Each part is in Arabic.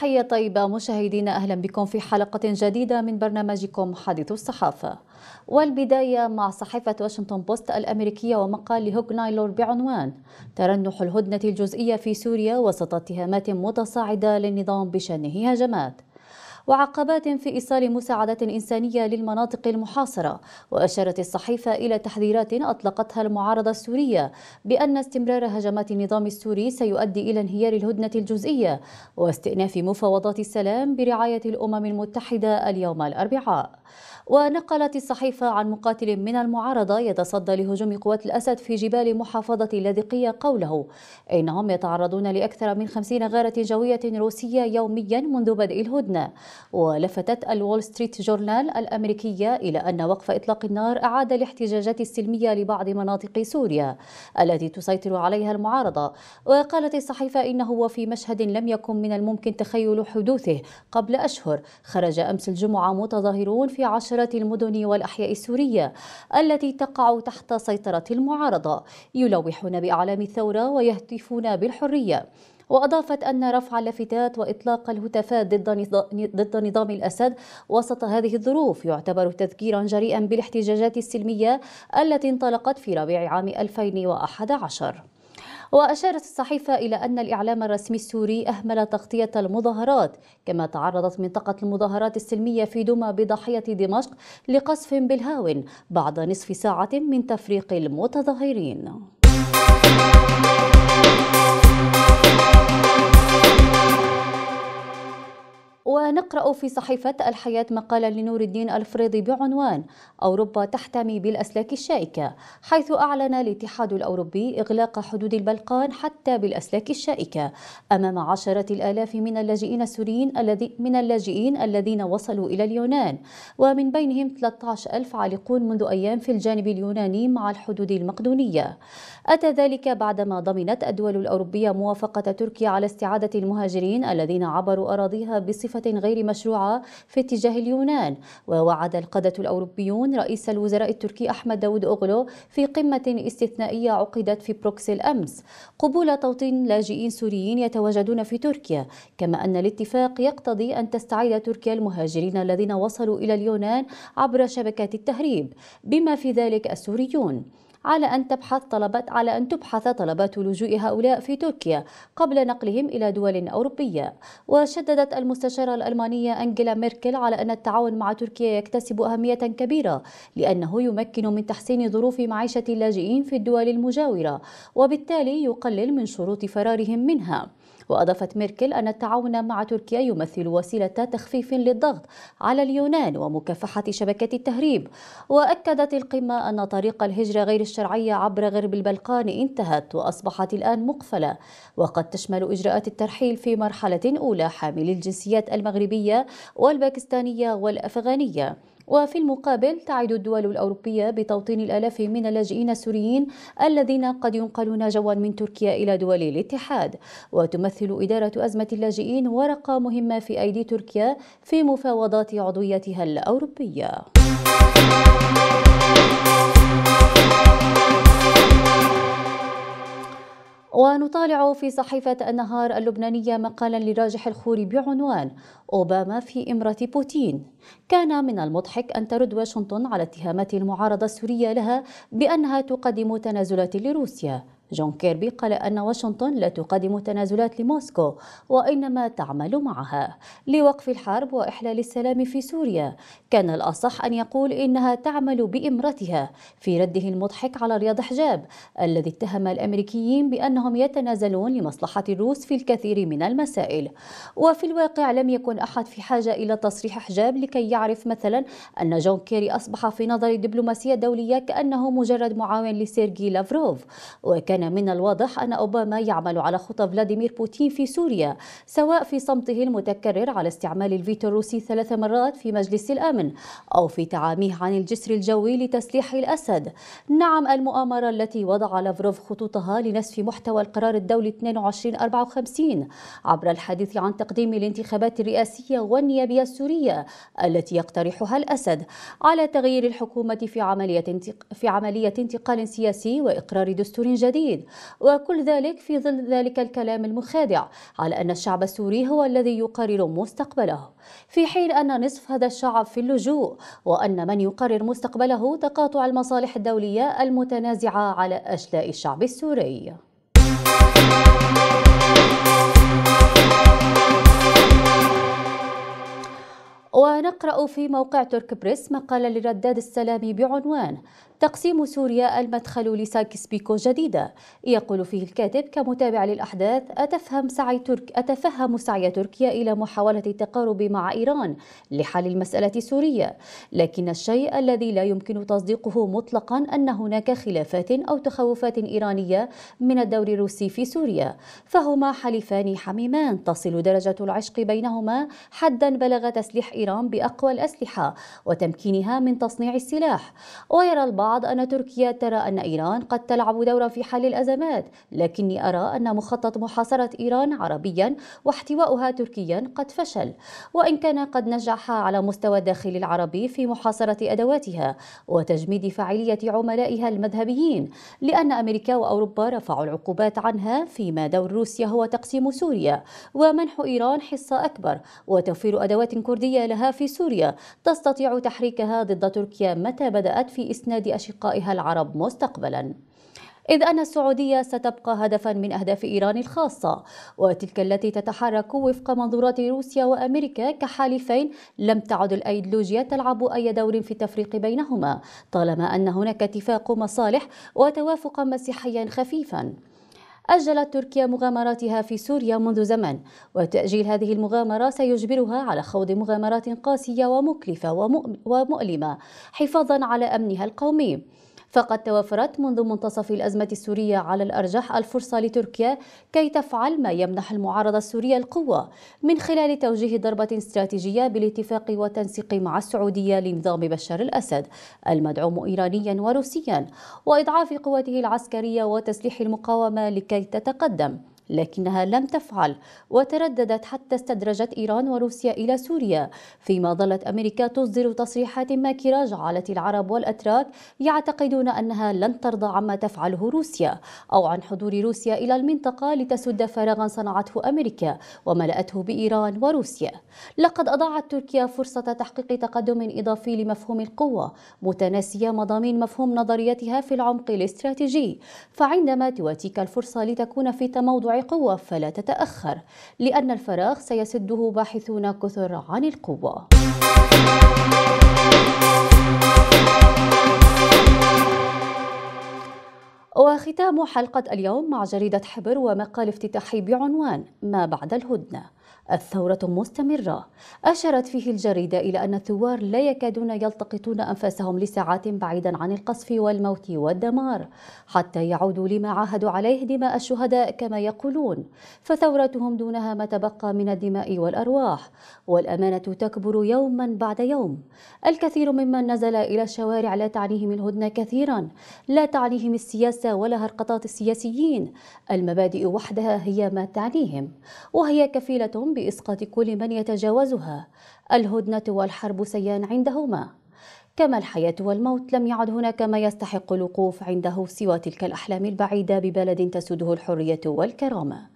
تحية طيبة مشاهدينا أهلا بكم في حلقة جديدة من برنامجكم حديث الصحافة والبداية مع صحيفة واشنطن بوست الأمريكية ومقال لهوك نايلور بعنوان ترنح الهدنة الجزئية في سوريا وسط اتهامات متصاعدة للنظام بشأنه هجمات وعقبات في إيصال مساعدات إنسانية للمناطق المحاصرة وأشارت الصحيفة إلى تحذيرات أطلقتها المعارضة السورية بأن استمرار هجمات النظام السوري سيؤدي إلى انهيار الهدنة الجزئية واستئناف مفاوضات السلام برعاية الأمم المتحدة اليوم الأربعاء ونقلت الصحيفة عن مقاتل من المعارضة يتصدى لهجوم قوات الأسد في جبال محافظة اللاذقية قوله إنهم يتعرضون لأكثر من 50 غارة جوية روسية يوميا منذ بدء الهدنة ولفتت الول ستريت جورنال الأمريكية إلى أن وقف إطلاق النار أعاد الاحتجاجات السلمية لبعض مناطق سوريا التي تسيطر عليها المعارضة وقالت الصحيفة إنه وفي مشهد لم يكن من الممكن تخيل حدوثه قبل أشهر خرج أمس الجمعة متظاهرون في عشر إدارة المدن والأحياء السورية التي تقع تحت سيطرة المعارضة يلوحون بأعلام الثورة ويهتفون بالحرية وأضافت أن رفع اللافتات وإطلاق الهتافات ضد نظام الأسد وسط هذه الظروف يعتبر تذكيرا جريئا بالاحتجاجات السلمية التي انطلقت في ربيع عام 2011 وأشارت الصحيفة إلى أن الإعلام الرسمي السوري أهمل تغطية المظاهرات كما تعرضت منطقة المظاهرات السلمية في دوما بضاحية دمشق لقصف بالهاون بعد نصف ساعة من تفريق المتظاهرين ونقرأ في صحيفة الحياة مقالا لنور الدين الفريضي بعنوان أوروبا تحتمي بالأسلاك الشائكة حيث أعلن الاتحاد الأوروبي إغلاق حدود البلقان حتى بالأسلاك الشائكة أمام عشرة الآلاف من اللاجئين السوريين الذي من اللاجئين الذين وصلوا إلى اليونان ومن بينهم 13 ألف عالقون منذ أيام في الجانب اليوناني مع الحدود المقدونية أتى ذلك بعدما ضمنت الدول الأوروبية موافقة تركيا على استعادة المهاجرين الذين عبروا أراضيها بصفة غير مشروعة في اتجاه اليونان ووعد القادة الأوروبيون رئيس الوزراء التركي أحمد داود أوغلو في قمة استثنائية عقدت في بروكسل أمس قبول توطين لاجئين سوريين يتواجدون في تركيا كما أن الاتفاق يقتضي أن تستعيد تركيا المهاجرين الذين وصلوا إلى اليونان عبر شبكات التهريب بما في ذلك السوريون على أن تبحث طلبات على أن تبحث طلبات لجوء هؤلاء في تركيا قبل نقلهم إلى دول أوروبية وشددت المستشارة الألمانية أنجيلا ميركل على أن التعاون مع تركيا يكتسب أهمية كبيرة لأنه يمكن من تحسين ظروف معيشة اللاجئين في الدول المجاورة وبالتالي يقلل من شروط فرارهم منها وأضافت ميركل أن التعاون مع تركيا يمثل وسيلة تخفيف للضغط على اليونان ومكافحة شبكة التهريب وأكدت القمة أن طريق الهجرة غير الشرعية عبر غرب البلقان انتهت وأصبحت الآن مقفلة وقد تشمل إجراءات الترحيل في مرحلة أولى حاملي الجنسيات المغربية والباكستانية والأفغانية وفي المقابل تعد الدول الأوروبية بتوطين الآلاف من اللاجئين السوريين الذين قد ينقلون جوا من تركيا إلى دول الاتحاد وتمثل إدارة أزمة اللاجئين ورقة مهمة في أيدي تركيا في مفاوضات عضويتها الأوروبية ونطالع في صحيفة النهار اللبنانية مقالا لراجح الخوري بعنوان أوباما في إمرة بوتين كان من المضحك أن ترد واشنطن على اتهامات المعارضة السورية لها بأنها تقدم تنازلات لروسيا جون كيربي قال أن واشنطن لا تقدم تنازلات لموسكو وإنما تعمل معها لوقف الحرب وإحلال السلام في سوريا كان الأصح أن يقول إنها تعمل بإمرتها في رده المضحك على رياض حجاب الذي اتهم الأمريكيين بأنهم يتنازلون لمصلحة الروس في الكثير من المسائل وفي الواقع لم يكن أحد في حاجة إلى تصريح حجاب لكي يعرف مثلا أن جون كيري أصبح في نظر الدبلوماسية الدولية كأنه مجرد معاون لسيرجي لافروف وكان كان من الواضح أن أوباما يعمل على خطى فلاديمير بوتين في سوريا سواء في صمته المتكرر على استعمال الفيتو الروسي ثلاث مرات في مجلس الأمن أو في تعاميه عن الجسر الجوي لتسليح الأسد نعم المؤامرة التي وضع لافروف خطوطها لنسف محتوى القرار الدولي 2254 عبر الحديث عن تقديم الانتخابات الرئاسية والنيابية السورية التي يقترحها الأسد على تغيير الحكومة في عملية في عملية انتقال سياسي وإقرار دستور جديد الجديد وكل ذلك في ظل ذلك الكلام المخادع على أن الشعب السوري هو الذي يقرر مستقبله في حين أن نصف هذا الشعب في اللجوء وأن من يقرر مستقبله تقاطع المصالح الدولية المتنازعة على أشلاء الشعب السوري ونقرأ في موقع ترك بريس مقالا لرداد السلامي بعنوان تقسيم سوريا المدخل لسايكس بيكو جديدة يقول فيه الكاتب كمتابع للأحداث أتفهم سعي ترك أتفهم سعي تركيا إلى محاولة التقارب مع إيران لحل المسألة السورية لكن الشيء الذي لا يمكن تصديقه مطلقا أن هناك خلافات أو تخوفات إيرانية من الدور الروسي في سوريا فهما حليفان حميمان تصل درجة العشق بينهما حدا بلغ تسليح إيران بأقوى الأسلحة وتمكينها من تصنيع السلاح ويرى البعض البعض أن تركيا ترى أن إيران قد تلعب دورا في حل الأزمات لكني أرى أن مخطط محاصرة إيران عربيا واحتواؤها تركيا قد فشل وإن كان قد نجح على مستوى الداخل العربي في محاصرة أدواتها وتجميد فاعلية عملائها المذهبيين لأن أمريكا وأوروبا رفعوا العقوبات عنها فيما دور روسيا هو تقسيم سوريا ومنح إيران حصة أكبر وتوفير أدوات كردية لها في سوريا تستطيع تحريكها ضد تركيا متى بدأت في إسناد أشقائها العرب مستقبلاً إذ أن السعودية ستبقى هدفا من أهداف إيران الخاصة وتلك التي تتحرك وفق منظورات روسيا وأمريكا كحالفين لم تعد الأيديولوجيا تلعب أي دور في التفريق بينهما طالما أن هناك اتفاق مصالح وتوافقا مسيحيا خفيفا أجلت تركيا مغامراتها في سوريا منذ زمن وتأجيل هذه المغامرة سيجبرها على خوض مغامرات قاسية ومكلفة ومؤلمة حفاظا على أمنها القومي فقد توفرت منذ منتصف الأزمة السورية على الأرجح الفرصة لتركيا كي تفعل ما يمنح المعارضة السورية القوة من خلال توجيه ضربة استراتيجية بالاتفاق والتنسيق مع السعودية لنظام بشار الأسد المدعوم إيرانيا وروسيا وإضعاف قوته العسكرية وتسليح المقاومة لكي تتقدم لكنها لم تفعل وترددت حتى استدرجت إيران وروسيا إلى سوريا فيما ظلت أمريكا تصدر تصريحات ماكرة جعلت العرب والأتراك يعتقدون أنها لن ترضى عما تفعله روسيا أو عن حضور روسيا إلى المنطقة لتسد فراغا صنعته أمريكا وملأته بإيران وروسيا لقد أضاعت تركيا فرصة تحقيق تقدم إضافي لمفهوم القوة متناسية مضامين مفهوم نظريتها في العمق الاستراتيجي فعندما تواتيك الفرصة لتكون في تموضع قوة فلا تتأخر لأن الفراغ سيسده باحثون كثر عن القوة وختام حلقة اليوم مع جريدة حبر ومقال افتتاحي بعنوان ما بعد الهدنة الثورة مستمرة أشارت فيه الجريدة إلى أن الثوار لا يكادون يلتقطون أنفاسهم لساعات بعيدا عن القصف والموت والدمار حتى يعودوا لما عاهدوا عليه دماء الشهداء كما يقولون فثورتهم دونها ما تبقى من الدماء والأرواح والأمانة تكبر يوما بعد يوم الكثير ممن نزل إلى الشوارع لا تعنيهم الهدنة كثيرا لا تعنيهم السياسة ولا هرقطات السياسيين المبادئ وحدها هي ما تعنيهم وهي كفيلة بإسقاط كل من يتجاوزها الهدنة والحرب سيان عندهما كما الحياة والموت لم يعد هناك ما يستحق الوقوف عنده سوى تلك الأحلام البعيدة ببلد تسوده الحرية والكرامة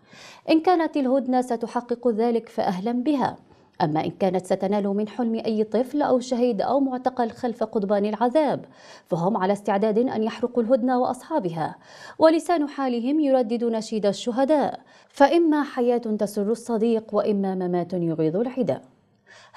إن كانت الهدنة ستحقق ذلك فأهلا بها أما إن كانت ستنال من حلم أي طفل أو شهيد أو معتقل خلف قضبان العذاب فهم على استعداد أن يحرقوا الهدنة وأصحابها ولسان حالهم يردد نشيد الشهداء فإما حياة تسر الصديق وإما ممات يغيظ العدا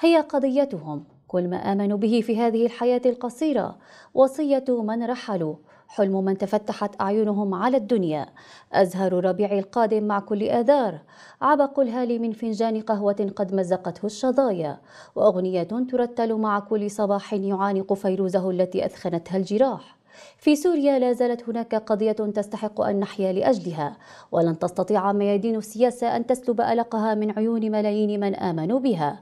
هي قضيتهم كل ما آمنوا به في هذه الحياة القصيرة وصية من رحلوا حلم من تفتحت أعينهم على الدنيا أزهر ربيع القادم مع كل آذار عبق الهالي من فنجان قهوة قد مزقته الشظايا وأغنية ترتل مع كل صباح يعانق فيروزه التي أثخنتها الجراح في سوريا لا زالت هناك قضية تستحق أن نحيا لأجلها ولن تستطيع ميادين السياسة أن تسلب ألقها من عيون ملايين من آمنوا بها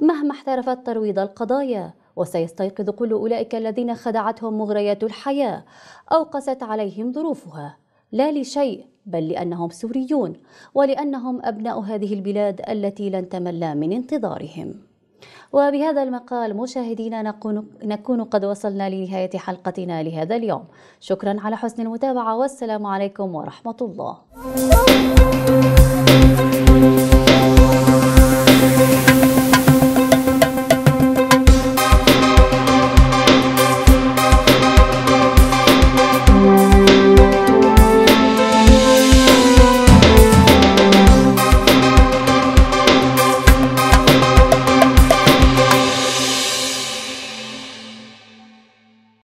مهما احترفت ترويض القضايا وسيستيقظ كل أولئك الذين خدعتهم مغريات الحياة أو قست عليهم ظروفها لا لشيء بل لأنهم سوريون ولأنهم أبناء هذه البلاد التي لن تملى من انتظارهم وبهذا المقال مشاهدينا نكون قد وصلنا لنهاية حلقتنا لهذا اليوم شكرا على حسن المتابعة والسلام عليكم ورحمة الله